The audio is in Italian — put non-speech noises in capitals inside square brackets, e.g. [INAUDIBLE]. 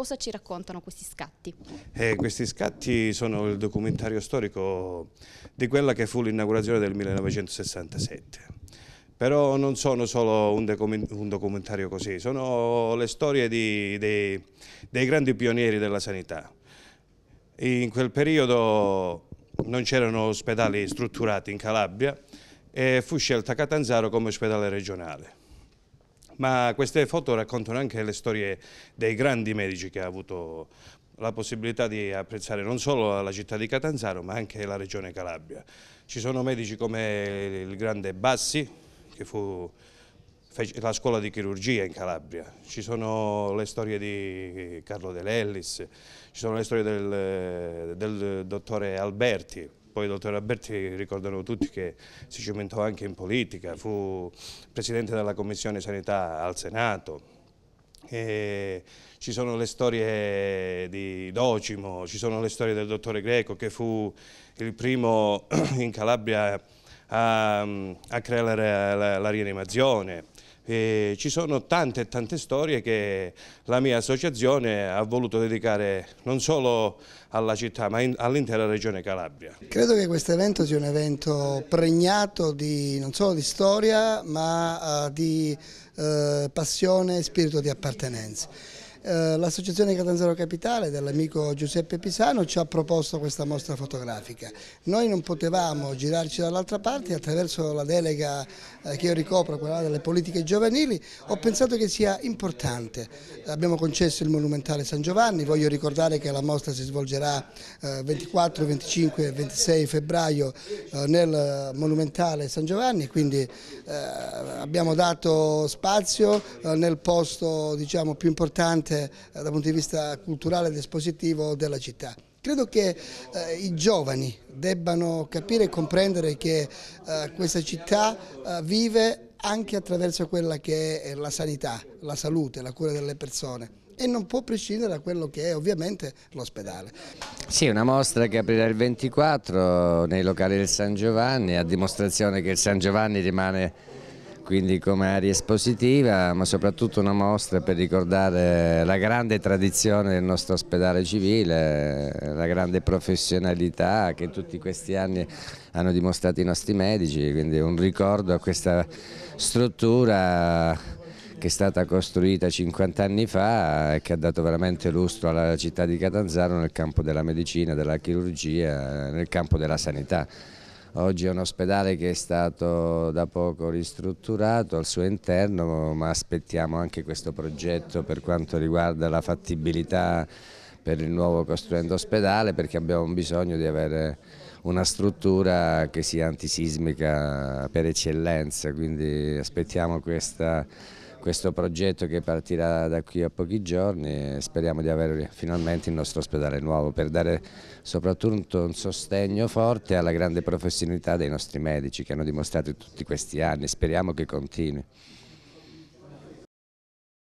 Cosa ci raccontano questi scatti? Eh, questi scatti sono il documentario storico di quella che fu l'inaugurazione del 1967 però non sono solo un, documentario così, sono le storie di, dei, dei, grandi pionieri della sanità. In quel periodo non c'erano ospedali strutturati in Calabria e fu scelta Catanzaro come ospedale regionale ma queste foto raccontano anche le storie dei grandi medici che ha avuto la possibilità di apprezzare non solo la città di Catanzaro ma anche la regione Calabria. Ci sono medici come il grande Bassi che fu fece la scuola di chirurgia in Calabria, ci sono le storie di Carlo Dell'Ellis, ci sono le storie del, del dottore Alberti, poi il dottor Alberti ricordano tutti che si cimentò anche in politica, fu presidente della Commissione Sanità al Senato, e ci sono le storie di Docimo, ci sono le storie del dottore Greco che fu il primo [CLEARS THROAT] in Calabria a, a creare la, la, la rianimazione eh, ci sono tante e tante storie che la mia associazione ha voluto dedicare non solo alla città ma all'intera regione Calabria. Credo che questo evento sia un evento pregnato di, non solo di storia ma uh, di uh, passione e spirito di appartenenza. Eh, l'associazione Catanzaro Capitale dell'amico Giuseppe Pisano ci ha proposto questa mostra fotografica. Noi non potevamo girarci dall'altra parte attraverso la delega eh, che io ricopro, quella delle politiche giovanili, ho pensato che sia importante. Abbiamo concesso il monumentale San Giovanni, voglio ricordare che la mostra si svolgerà eh, 24, 25 e 26 febbraio eh, nel monumentale San Giovanni, quindi abbiamo dato spazio nel posto diciamo, più importante veramente eh, dal punto di vista culturale ed espositivo della città. Credo che eh, i giovani debbano capire e comprendere che eh, questa città eh, vive anche attraverso quella che è eh, la sanità, la salute, la cura delle persone e non può prescindere da quello che è ovviamente l'ospedale. Sì, una mostra che aprirà il 24 nei locali del San Giovanni, a dimostrazione che il San Giovanni rimane quindi come aria espositiva, ma soprattutto una mostra per ricordare la grande tradizione del nostro ospedale civile, la grande professionalità che in tutti questi anni hanno dimostrato i nostri medici, quindi un ricordo a questa struttura che è stata costruita 50 anni fa e che ha dato veramente lustro alla città di Catanzaro nel campo della medicina, della chirurgia, nel campo della sanità. Oggi è un ospedale che è stato da poco ristrutturato al suo interno, ma aspettiamo anche questo progetto per quanto riguarda la fattibilità per il nuovo costruendo ospedale perché abbiamo bisogno di avere una struttura che sia antisismica per eccellenza, quindi aspettiamo questa questo progetto che partirà da qui a pochi giorni e speriamo di avere finalmente il nostro ospedale nuovo per dare soprattutto un sostegno forte alla grande professionalità dei nostri medici che hanno dimostrato tutti questi anni, speriamo che continui.